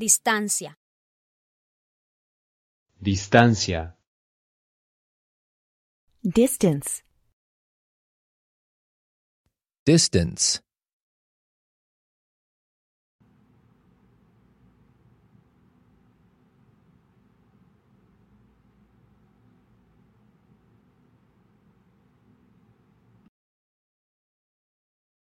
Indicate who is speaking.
Speaker 1: Distancia.
Speaker 2: Distancia.
Speaker 1: Distance.
Speaker 3: Distance.